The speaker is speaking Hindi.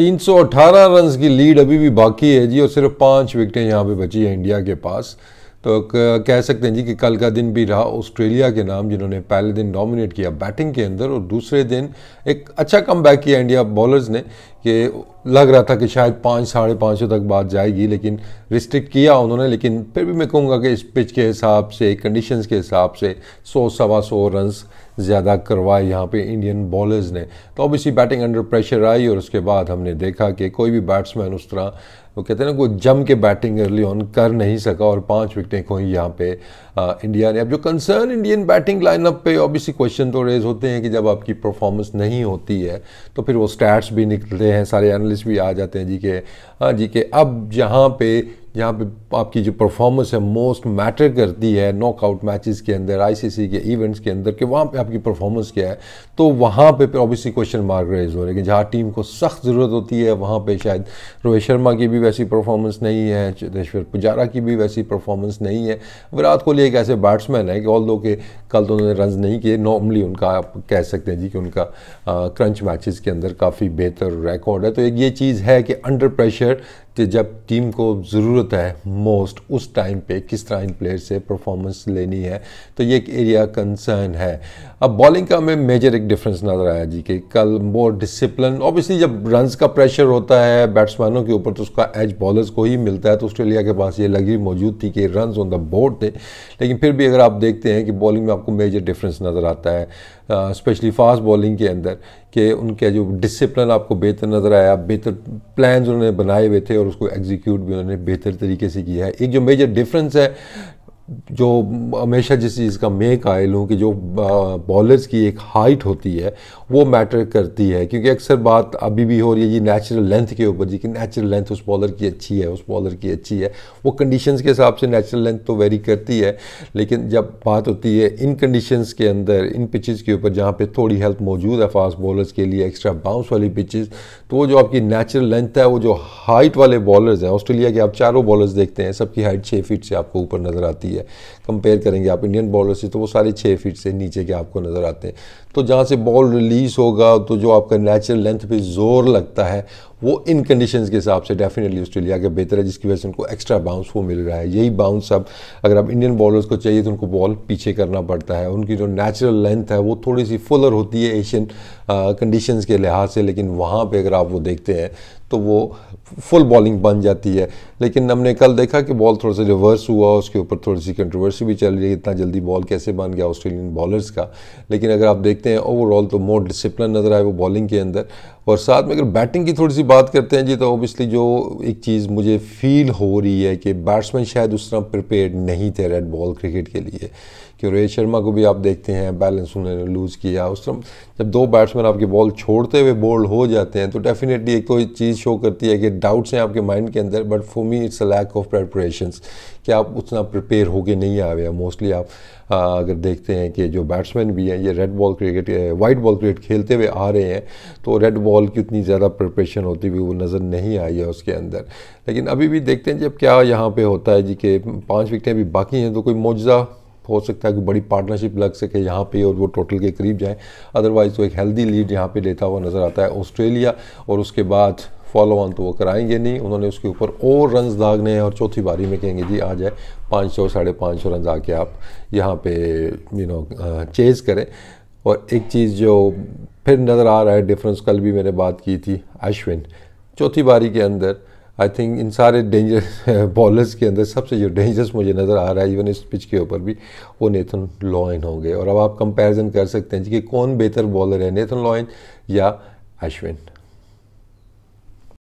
318 रन्स की लीड अभी भी बाकी है जी और सिर्फ पाँच विकटें यहाँ पे बची हैं इंडिया के पास तो कह सकते हैं जी कि कल का दिन भी रहा ऑस्ट्रेलिया के नाम जिन्होंने पहले दिन डोमिनेट किया बैटिंग के अंदर और दूसरे दिन एक अच्छा कम बैक किया इंडिया बॉलर्स ने कि लग रहा था कि शायद पाँच साढ़े पाँच सौ तक बात जाएगी लेकिन रिस्ट्रिक्ट किया उन्होंने लेकिन फिर भी मैं कहूँगा कि इस पिच के हिसाब से कंडीशंस के हिसाब से सौ सवा सौ रनस ज़्यादा करवाए यहाँ पे इंडियन बॉलर्स ने तो अब इसी बैटिंग अंडर प्रेशर आई और उसके बाद हमने देखा कि कोई भी बैट्समैन उस तरह वो कहते हैं ना वो जम के बैटिंग अर्ली ऑन कर नहीं सका और पांच विकटें खोई यहाँ पे आ, इंडिया ने अब जो कंसर्न इंडियन बैटिंग लाइनअप पे ऑब्वियसली क्वेश्चन तो रेज होते हैं कि जब आपकी परफॉर्मेंस नहीं होती है तो फिर वो स्टैट्स भी निकलते हैं सारे एनालिस्ट भी आ जाते हैं जी के हाँ जी के अब जहाँ पे यहाँ पे आपकी जो परफॉर्मेंस है मोस्ट मैटर करती है नॉकआउट मैचेस के अंदर आईसीसी के इवेंट्स के अंदर कि वहाँ पे आपकी परफॉर्मेंस क्या है तो वहाँ पे ऑब्वियसली क्वेश्चन मार्क रेज हो रहे हैं जहाँ टीम को सख्त ज़रूरत होती है वहाँ पे शायद रोहित शर्मा की भी वैसी परफॉर्मेंस नहीं है चेतेश्वर पुजारा की भी वैसी परफॉर्मेंस नहीं है विराट कोहली एक ऐसे बैट्समैन है कि ऑल दो के कल तो उन्होंने रन नहीं किए नॉर्मली उनका आप कह सकते हैं जी कि उनका क्रंच मैचेस के अंदर काफ़ी बेहतर रिकॉर्ड है तो एक ये चीज़ है कि अंडर प्रेशर कि जब टीम को ज़रूरत है मोस्ट उस टाइम पे किस तरह इन प्लेयर से परफॉर्मेंस लेनी है तो ये एक एरिया कंसर्न है अब बॉलिंग का हमें मेजर एक डिफरेंस नज़र आया जी कि कल मोर डिसिप्लिन ऑब्वियसली जब रनस का प्रेशर होता है बैट्समैनों के ऊपर तो उसका एज बॉलर्स को ही मिलता है तो ऑस्ट्रेलिया के पास ये लगी मौजूद थी कि रन्स ऑन द बोर्ड थे लेकिन फिर भी अगर आप देखते हैं कि बॉलिंग में आपको मेजर डिफरेंस नज़र आता है स्पेशली फास्ट बॉलिंग के अंदर कि उनका जो डिसिप्लिन आपको बेहतर नज़र आया बेहतर प्लान्स उन्होंने बनाए हुए थे और उसको एग्जीक्यूट भी उन्होंने बेहतर तरीके से किया है एक जो मेजर डिफरेंस है जो हमेशा जिस चीज़ का मैं कायल हूँ कि जो बॉलर्स की एक हाइट होती है वो मैटर करती है क्योंकि अक्सर बात अभी भी हो रही है जी नेचुरल लेंथ के ऊपर जी कि नेचुरल लेंथ उस बॉलर की अच्छी है उस बॉलर की अच्छी है वो कंडीशंस के हिसाब से नेचुरल लेंथ तो वेरी करती है लेकिन जब बात होती है इन कंडीशंस के अंदर इन पिचेस के ऊपर जहाँ पर थोड़ी हेल्थ मौजूद है फास्ट बॉलर्स के लिए एक्स्ट्रा बाउंस वाली पिचेस तो वो जो आपकी नेचुरल लेंथ है वो जो हाइट वाले बॉलर्स हैं ऑस्ट्रेलिया के आप चारों बॉलर्स देखते हैं सबकी हाइट छः फीट से आपको ऊपर नज़र आती है कंपेयर करेंगे आप इंडियन बॉलर से तो वो सारे छः फीट से नीचे के आपको नज़र आते हैं तो जहाँ से बॉल रिलीज़ होगा तो जो आपका नेचुरल लेंथ पर जोर लगता है वो इन कंडीशंस के हिसाब से डेफिनेटली ऑस्ट्रेलिया के बेहतर है जिसकी वजह से उनको एक्स्ट्रा बाउंस वो मिल रहा है यही बाउंस अब अगर आप इंडियन बॉलर्स को चाहिए तो उनको बॉल पीछे करना पड़ता है उनकी जो नेचुरल लेंथ है वो थोड़ी सी फुलर होती है एशियन कंडीशन के लिहाज से लेकिन वहाँ पर अगर आप वो देखते हैं तो वो फुल बॉलिंग बन जाती है लेकिन हमने कल देखा कि बॉल थोड़ा सा रिवर्स हुआ उसके ऊपर थोड़ी सी कंट्रोवर्सी भी चल रही है इतना जल्दी बॉल कैसे बन गया ऑस्ट्रेलियन बॉलर्स का लेकिन अगर आप देखते हैं ओवरऑल तो मोर डिसिप्लिन नज़र आए वो बॉलिंग के अंदर और साथ में अगर बैटिंग की थोड़ी सी बात करते हैं जी तो ओबियसली जो एक चीज़ मुझे फील हो रही है कि बैट्समैन शायद उस तरह प्रिपेयर नहीं थे रेड बॉल क्रिकेट के लिए कि रोहित शर्मा को भी आप देखते हैं बैलेंस उन्होंने लूज़ किया उस तरह जब दो बैट्समैन आपकी बॉल छोड़ते हुए बोल्ड हो जाते हैं तो डेफिनेटली एक तो चीज़ शो करती है कि डाउट्स हैं आपके माइंड के अंदर but for me it's a lack of preparations कि आप उतना प्रिपेयर होके नहीं आ हैं मोस्टली आप आ, अगर देखते हैं कि जो बैट्समैन भी हैं ये red ball cricket white ball cricket खेलते हुए आ रहे हैं तो रेड बॉल की उतनी ज़्यादा प्रिपरेशन होती हुई वो नज़र नहीं आई है उसके अंदर लेकिन अभी भी देखते हैं जब क्या यहाँ पर होता है जी कि पाँच विकटें अभी बाकी हैं तो कोई मुआवजा हो सकता है कि बड़ी पार्टनरशिप लग सके यहाँ पे और वो टोटल के करीब जाएँ अदरवाइज़ तो एक हेल्दी लीड यहाँ पे लेता हुआ नज़र आता है ऑस्ट्रेलिया और उसके बाद फॉलो ऑन तो वो कराएंगे नहीं उन्होंने उसके ऊपर और रन दागने हैं और चौथी बारी में कहेंगे जी आ जाए पाँच सौ साढ़े पाँच सौ रन आके आप यहाँ पे यू नो चेज़ करें और एक चीज़ जो फिर नज़र आ रहा है डिफरेंस कल भी मैंने बात की थी अश्विन चौथी बारी के अंदर आई थिंक इन सारे डेंजर बॉलर्स के अंदर सबसे जो डेंजरस मुझे नज़र आ रहा है इवन इस पिच के ऊपर भी वो नेथन लॉयन होंगे और अब आप कंपैरिजन कर सकते हैं कि कौन बेहतर बॉलर है नेथन लॉयन या अश्विन